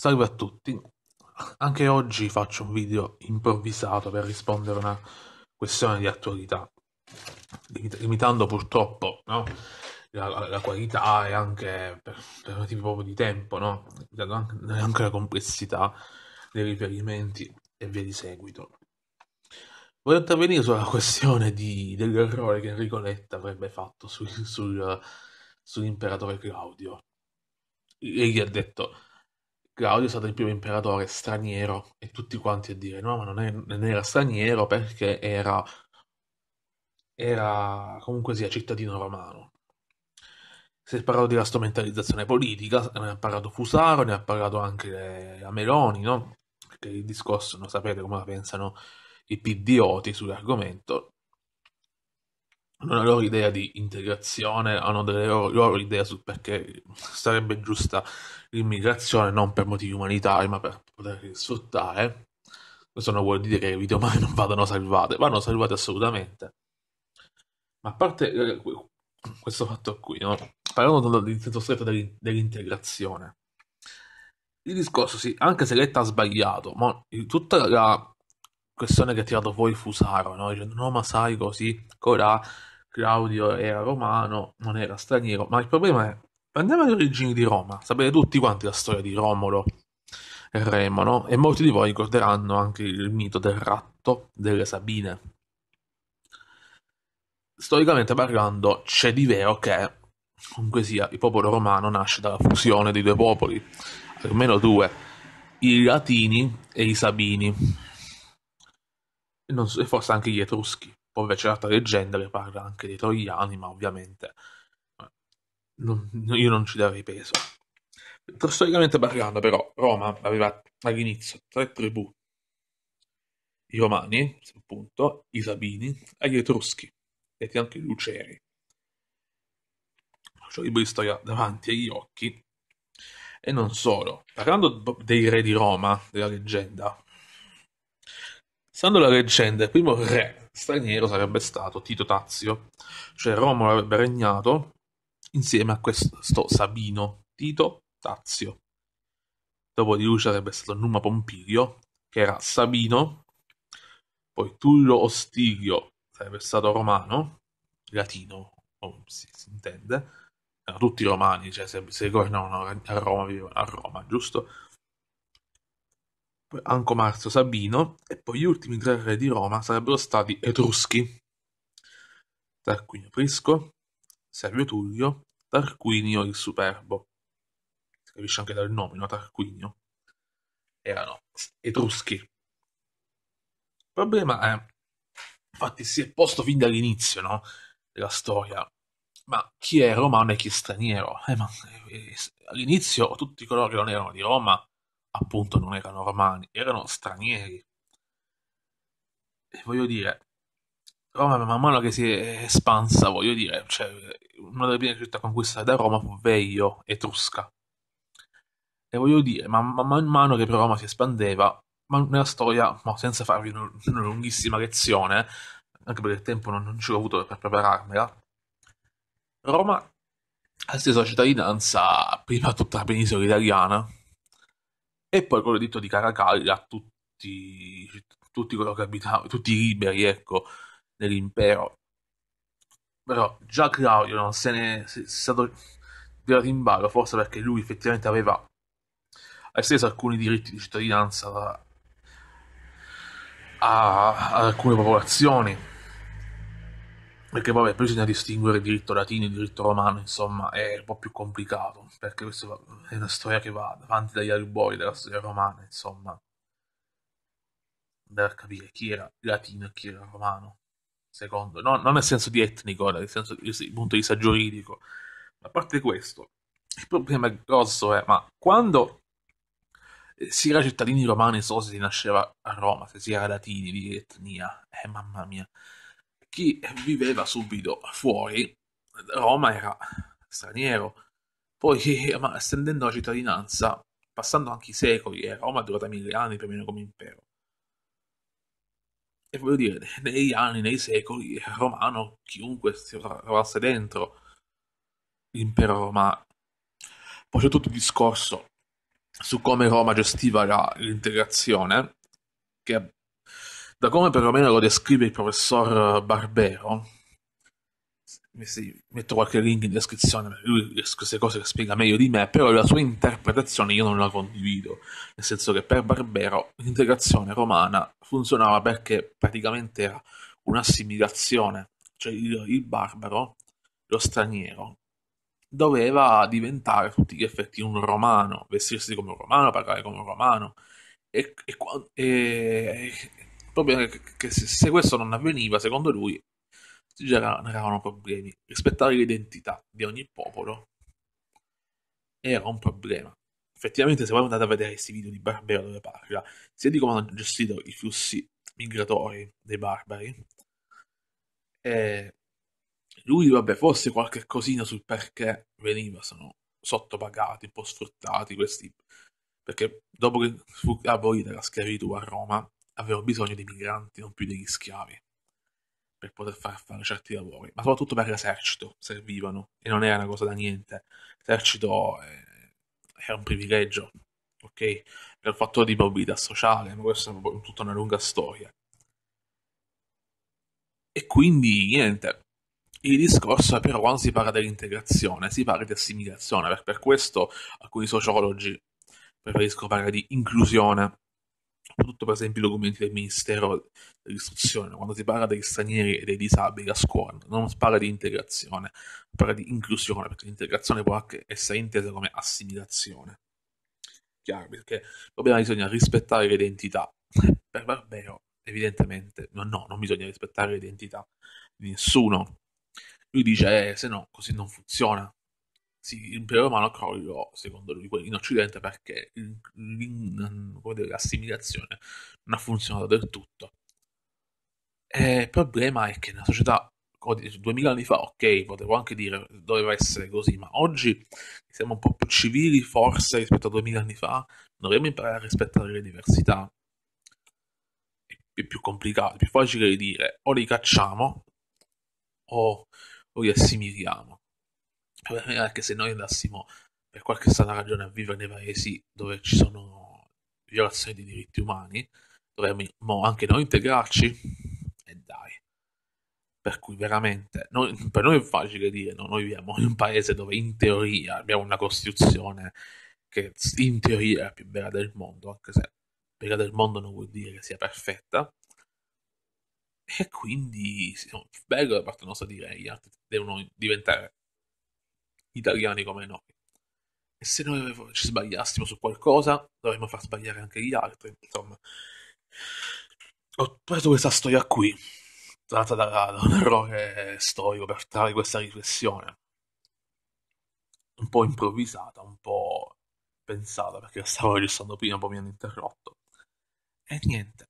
Salve a tutti, anche oggi faccio un video improvvisato per rispondere a una questione di attualità, limitando purtroppo no? la, la, qualità e anche per, un motivi di tempo, no? anche, anche la complessità dei riferimenti e via di seguito. Voglio intervenire sulla questione di, dell'errore che Enrico Letta avrebbe fatto sul, sul, sull'imperatore Claudio. Egli ha detto Claudio è stato il primo imperatore straniero e tutti quanti a dire no, ma non, è, non era straniero perché era, era comunque sia cittadino romano. Si è parlato della strumentalizzazione politica, ne ha parlato Fusaro, ne ha parlato anche la Meloni, no? Perché il discorso, non sapete come la pensano i PDoti sull'argomento, hanno la loro idea di integrazione, hanno delle loro, loro idee sul perché sarebbe giusta l'immigrazione non per motivi umanitari ma per poterli sfruttare. Questo non vuol dire che le vite umane non vadano salvate, vanno salvate assolutamente. Ma a parte eh, questo fatto qui, no? parlando del senso stretto dell'integrazione, il discorso, sì, anche se Letta ha sbagliato, ma tutta la questione che ha tirato fuori Fusaro, no? dicendo no ma sai così, colà, Claudio era romano, non era straniero, ma il problema è, andiamo alle origini di Roma, sapete tutti quanti la storia di Romolo e Remo, no? E molti di voi ricorderanno anche il mito del ratto delle Sabine. Storicamente parlando, c'è di vero che, comunque sia, il popolo romano nasce dalla fusione di due popoli, almeno due, i Latini e i Sabini, e, so, e forse anche gli Etruschi. Poi invece l'altra leggenda che parla anche dei troiani, ma ovviamente eh, non, io non ci darei peso. Storicamente parlando, però, Roma aveva all'inizio tre tribù: i Romani, appunto, i Sabini e gli Etruschi, detti anche i Luceri. Ho cioè, libro di storia davanti agli occhi. E non solo, parlando dei re di Roma, della leggenda, stando la leggenda, il primo re straniero sarebbe stato Tito Tazio, cioè Romolo avrebbe regnato insieme a questo Sabino Tito Tazio. Dopo di lui sarebbe stato Numa Pompilio, che era Sabino, poi Tullio Ostilio sarebbe stato romano, latino, oh, si, si, intende, erano tutti romani, cioè se, se ritornavano a Roma vivevano a Roma, giusto? Anco Marzio Sabino e poi gli ultimi tre re di Roma sarebbero stati Etruschi, Tarquinio Prisco, Servio Tullio, Tarquinio il Superbo. Si capisce anche dal nome, no? Tarquinio. Erano Etruschi. Il problema è, infatti si è posto fin dall'inizio, no? Della storia, ma chi è romano e chi è straniero? Eh, ma, eh, all'inizio tutti coloro che non erano di Roma appunto non erano romani, erano stranieri. E voglio dire, Roma oh, man mano che si è espansa, voglio dire, cioè, una delle prime città conquistate da Roma fu Veio, etrusca. E voglio dire, man, man mano che Roma si espandeva, ma nella storia, ma senza farvi una, lunghissima lezione, anche perché il tempo non, non ci ho avuto per prepararmela, Roma ha steso la cittadinanza prima a tutta la penisola italiana, e poi quello detto di Caracalla tutti, tutti coloro che abitavano, tutti i liberi, ecco, nell'impero. Però già Claudio non se ne è stato tirato in ballo, forse perché lui effettivamente aveva esteso alcuni diritti di cittadinanza a, a, ad alcune popolazioni perché vabbè poi bisogna distinguere diritto latino e diritto romano insomma è un po' più complicato perché questa è una storia che va avanti dagli albori della storia romana insomma andare capire chi era latino e chi era romano secondo no, non nel senso di etnico eh, nel senso di punto di vista giuridico ma a parte questo il problema grosso è eh, ma quando eh, si era cittadini romani so se si nasceva a Roma se si era latini di etnia eh mamma mia chi viveva subito fuori Roma era straniero. Poi, ma estendendo la cittadinanza, passando anche i secoli, e Roma è durata mille anni più o meno come impero. E voglio dire, negli anni, nei secoli, romano, chiunque si trovasse dentro l'impero romano. Poi c'è tutto il discorso su come Roma gestiva la, l'integrazione, che da come perlomeno lo descrive il professor eh, Barbero, metto qualche link in descrizione, perché lui queste cose le spiega meglio di me, però la sua interpretazione io non la condivido, nel senso che per Barbero l'integrazione romana funzionava perché praticamente era un'assimilazione, cioè il, il barbaro, lo straniero, doveva diventare a tutti gli effetti un romano, vestirsi come un romano, parlare come un romano. e, e, problema è che se questo non avveniva, secondo lui, si generavano problemi. Rispettare l'identità di ogni popolo era un problema. Effettivamente, se voi andate a vedere questi video di Barbero dove parla, sia di come hanno gestito i flussi migratori dei barbari, eh, lui, vabbè, forse qualche cosina sul perché veniva, sono sottopagati, un po' sfruttati questi, perché dopo che fu abolita la schiavitù a Roma, avevano bisogno dei migranti, non più degli schiavi, per poter far fare certi lavori, ma soprattutto per l'esercito servivano e non era una cosa da niente. L'esercito eh, era un privilegio, ok? Era un fattore di mobilità sociale, ma questa è tutta una lunga storia. E quindi niente. Il discorso è però quando si parla dell'integrazione, si parla di assimilazione, per, per questo alcuni sociologi preferiscono parlare di inclusione soprattutto per esempio i documenti del Ministero dell'Istruzione, quando si parla degli stranieri e dei disabili a scuola, non si parla di integrazione, si parla di inclusione, perché l'integrazione può anche essere intesa come assimilazione. Chiaro, perché problema bisogna rispettare l'identità. Per Barbero, evidentemente, no, no, non bisogna rispettare l'identità di nessuno. Lui dice, eh, se no, così non funziona sì, l'impero romano crollò, secondo lui, in Occidente perché l'assimilazione non ha funzionato del tutto. E eh, il problema è che nella società, dice, 2000 anni fa, ok, potevo anche dire doveva essere così, ma oggi siamo un po' più civili forse rispetto a 2000 anni fa, dovremmo imparare a rispettare le diversità. È più complicato, è più facile dire o li cacciamo o li assimiliamo anche se noi andassimo per qualche strana ragione a vivere nei paesi dove ci sono violazioni dei diritti umani, dovremmo anche noi integrarci? E dai. Per cui veramente, noi, per noi è facile dire, no? noi viviamo in un paese dove in teoria abbiamo una costituzione che in teoria è la più bella del mondo, anche se bella del mondo non vuol dire che sia perfetta, e quindi sì, bello da parte nostra dire gli altri devono diventare italiani come noi. E se noi ci sbagliassimo su qualcosa, dovremmo far sbagliare anche gli altri, insomma. Ho preso questa storia qui, tratta da, da un errore storico per fare questa riflessione. Un po' improvvisata, un po' pensata, perché stavo registrando prima, poi mi hanno interrotto. E niente,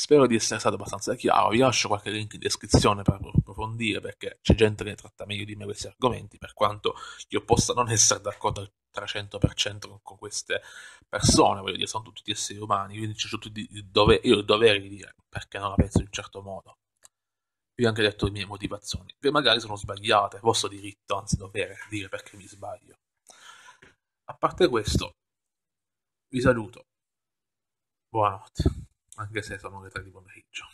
spero di essere stato abbastanza chiaro, vi lascio qualche link in descrizione per approfondire perché c'è gente che tratta meglio di me questi argomenti, per quanto io possa non essere d'accordo al 300% con queste persone, voglio dire, sono tutti esseri umani, quindi c'è tutto il dovere, io ho il dovere di dire perché non la penso in un certo modo. Vi ho anche detto le mie motivazioni, che magari sono sbagliate, vostro diritto, anzi dovere, dire perché mi sbaglio. A parte questo, vi saluto. Buonanotte anche se sono le tre di pomeriggio.